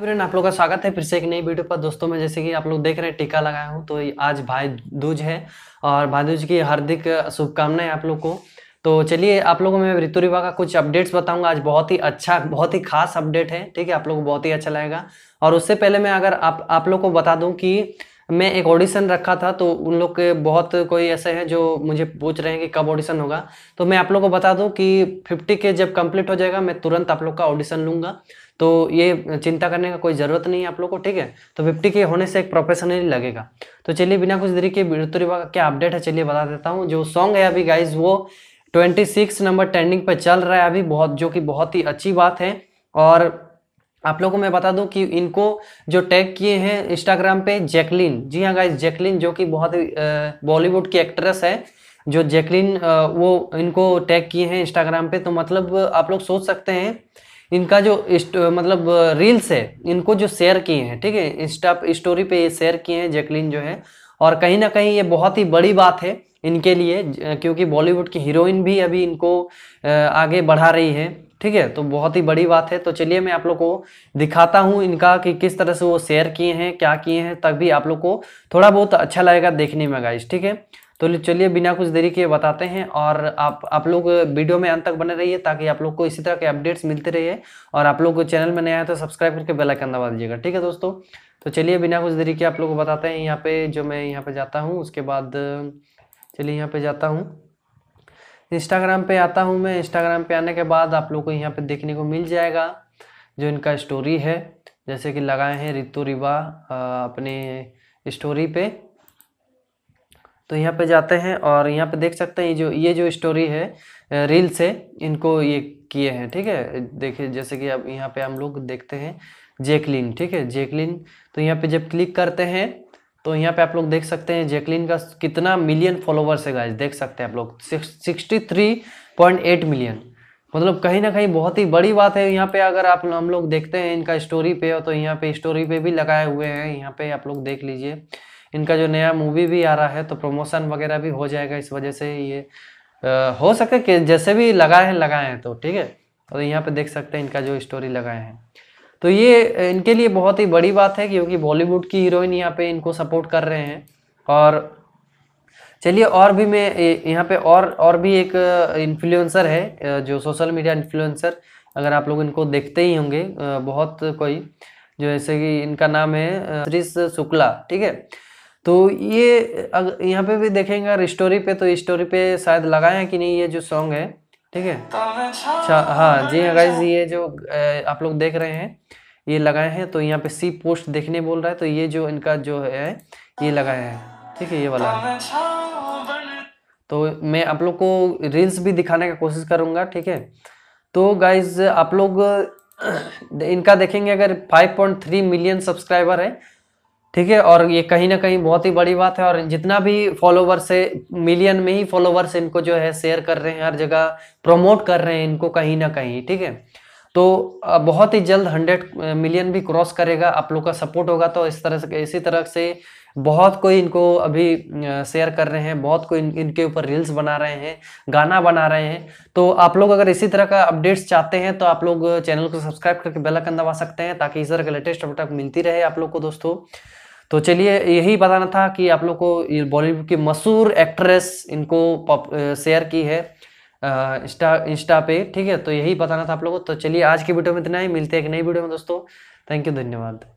Friend तो आप लोग का स्वागत है फिर से एक नई वीडियो पर दोस्तों में जैसे कि आप लोग देख रहे हैं टीका लगाया हूँ तो आज भाई दूज है और भाई दूज की हार्दिक शुभकामनाएं आप लोग को तो चलिए आप लोगों में ऋतु रिवा का कुछ अपडेट्स बताऊंगा आज बहुत ही अच्छा बहुत ही खास अपडेट है ठीक है आप लोग को बहुत ही अच्छा लगेगा और उससे पहले मैं अगर आप आप लोग को बता दूं कि मैं एक ऑडिशन रखा था तो उन लोग के बहुत कोई ऐसे हैं जो मुझे पूछ रहे हैं कि कब ऑडिशन होगा तो मैं आप लोग को बता दूं कि फिफ्टी के जब कंप्लीट हो जाएगा मैं तुरंत आप लोग का ऑडिशन लूँगा तो ये चिंता करने का कोई ज़रूरत नहीं है आप लोग को ठीक है तो फिफ्टी के होने से एक प्रोफेशनली लगेगा तो चलिए बिना कुछ देरी के वीरतुरिवा का क्या अपडेट है चलिए बता देता हूँ जो सॉन्ग है अभी गाइज वो ट्वेंटी सिक्स नंबर ट्रेंडिंग पर चल रहा है अभी बहुत जो कि बहुत ही अच्छी बात है और आप लोगों को मैं बता दूं कि इनको जो टैग किए हैं इंस्टाग्राम पे जैकलिन जी हाँ गाइज जैकलिन जो कि बहुत ही बॉलीवुड की एक्ट्रेस है जो जैकलिन वो इनको टैग किए हैं इंस्टाग्राम पे तो मतलब आप लोग सोच सकते हैं इनका जो मतलब रील्स है इनको जो शेयर किए हैं ठीक है इंस्टा स्टोरी पे ये शेयर किए हैं जैकलिन जो है और कहीं ना कहीं ये बहुत ही बड़ी बात है इनके लिए क्योंकि बॉलीवुड की हीरोइन भी अभी इनको आगे बढ़ा रही है ठीक है तो बहुत ही बड़ी बात है तो चलिए मैं आप लोग को दिखाता हूँ इनका कि किस तरह से वो शेयर किए हैं क्या किए हैं तब भी आप लोग को थोड़ा बहुत अच्छा लगेगा देखने में गाइज ठीक है तो चलिए बिना कुछ देरी के बताते हैं और आप आप लोग वीडियो में अंत तक बने रहिए ताकि आप लोग को इसी तरह के अपडेट्स मिलते रहिए और आप लोग को चैनल में नया आए तो सब्सक्राइब करके बेल आइकन दबा दीजिएगा ठीक है दोस्तों तो चलिए बिना कुछ देरी के आप लोग को बताते हैं यहाँ पे जो मैं यहाँ पे जाता हूँ उसके बाद चलिए यहाँ पे जाता हूँ इंस्टाग्राम पे आता हूँ मैं इंस्टाग्राम पे आने के बाद आप लोग को यहाँ पे देखने को मिल जाएगा जो इनका स्टोरी है जैसे कि लगाए हैं रितु रिवा अपने स्टोरी पे तो यहाँ पे जाते हैं और यहाँ पे देख सकते हैं जो ये जो स्टोरी है रील से इनको ये किए हैं ठीक है देखिए जैसे कि अब यहाँ पे हम लोग देखते हैं जेकलिन ठीक है जेकलिन तो यहाँ पे जब क्लिक करते हैं तो यहाँ पे आप लोग देख सकते हैं जैकलिन का कितना मिलियन फॉलोवर्स है गाइज देख सकते हैं आप लोग sixty three point eight million मतलब कहीं ना कहीं बहुत ही बड़ी बात है यहाँ पे अगर आप हम लोग देखते हैं इनका स्टोरी पे तो यहाँ पे स्टोरी पे भी लगाए हुए हैं यहाँ पे आप लोग देख लीजिए इनका जो नया मूवी भी आ रहा है तो प्रमोशन वगैरह भी हो जाएगा इस वजह से ये आ, हो सके कि जैसे भी लगाए हैं लगाए हैं तो ठीक है और तो यहाँ पे देख सकते हैं इनका जो स्टोरी लगाए हैं तो ये इनके लिए बहुत ही बड़ी बात है क्योंकि बॉलीवुड की हीरोइन यहाँ पे इनको सपोर्ट कर रहे हैं और चलिए और भी मैं यहाँ पे और और भी एक इन्फ्लुएंसर है जो सोशल मीडिया इन्फ्लुएंसर अगर आप लोग इनको देखते ही होंगे बहुत कोई जो जैसे कि इनका नाम है त्रिस शुक्ला ठीक है तो ये अगर यहाँ पे भी देखेंगे स्टोरी पे तो स्टोरी पे शायद लगाए हैं कि नहीं ये जो सॉन्ग है ठीक है अच्छा, अच्छा हाँ, हाँ जी हाँ गाइज अच्छा। ये जो आप लोग देख रहे हैं ये लगाए हैं तो यहाँ पे सी पोस्ट देखने बोल रहा है तो ये जो इनका जो है ये लगाया है ठीक है ये वाला है तो मैं आप लोग को रील्स भी दिखाने का कोशिश करूँगा ठीक है तो गाइज आप लोग इनका देखेंगे अगर 5.3 मिलियन सब्सक्राइबर है ठीक है और ये कहीं ना कहीं बहुत ही बड़ी बात है और जितना भी फॉलोवर्स है मिलियन में ही फॉलोवर्स इनको जो है शेयर कर रहे हैं हर जगह प्रमोट कर रहे हैं इनको कहीं ना कहीं ठीक है तो बहुत ही जल्द हंड्रेड मिलियन भी क्रॉस करेगा आप लोग का सपोर्ट होगा तो इस तरह से इसी तरह से बहुत कोई इनको अभी शेयर कर रहे हैं बहुत कोई इन, इनके ऊपर रील्स बना रहे हैं गाना बना रहे हैं तो आप लोग अगर इसी तरह का अपडेट्स चाहते हैं तो आप लोग चैनल को सब्सक्राइब करके बेल आइकन दबा सकते हैं ताकि इस तरह के लेटेस्ट अपडेट मिलती रहे आप लोग को दोस्तों तो चलिए यही बताना था कि आप लोग को बॉलीवुड की मशहूर एक्ट्रेस इनको शेयर की है इंस्टा इंस्टा पे ठीक है तो यही बताना था आप लोगों को तो चलिए आज की वीडियो में इतना ही मिलते हैं एक नई वीडियो में दोस्तों थैंक यू धन्यवाद